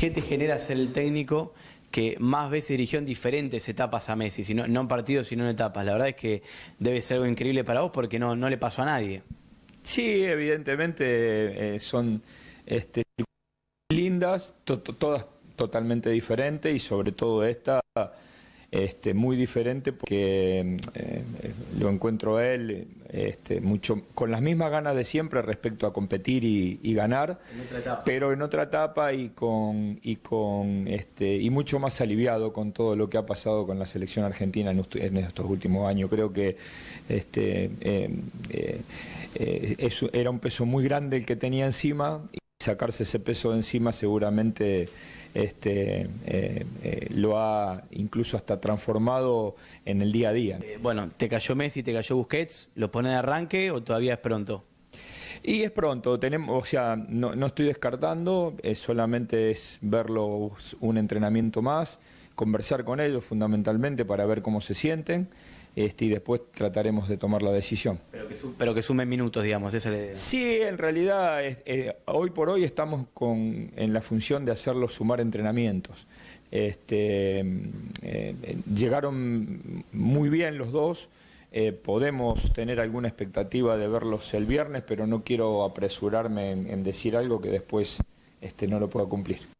¿Qué te genera ser el técnico que más veces dirigió en diferentes etapas a Messi, no en partidos, sino en etapas? La verdad es que debe ser algo increíble para vos porque no, no le pasó a nadie. Sí, evidentemente eh, son este, lindas, todas totalmente diferentes y sobre todo esta este, muy diferente porque eh, eh, lo encuentro él este, mucho, con las mismas ganas de siempre respecto a competir y, ganar, pero en otra etapa y con y con este y mucho más aliviado con todo lo que ha pasado con la selección argentina en, estos últimos años. Creo que este eh, era un peso muy grande el que tenía encima sacarse ese peso de encima seguramente este, eh, eh, lo ha incluso hasta transformado en el día a día. Eh, bueno, te cayó Messi, te cayó Busquets, ¿lo pone de arranque o todavía es pronto? Y es pronto, tenemos, o sea, no, no estoy descartando, solamente es verlos un entrenamiento más, conversar con ellos fundamentalmente para ver cómo se sienten. Este, y después trataremos de tomar la decisión. Pero que, sumen, minutos, digamos. Esa Sí, en realidad eh, hoy por hoy estamos con, en la función de hacerlos sumar entrenamientos. Este, eh, eh, llegaron muy bien los dos. podemos tener alguna expectativa de verlos el viernes, pero no quiero apresurarme en, decir algo que después este, no lo pueda cumplir.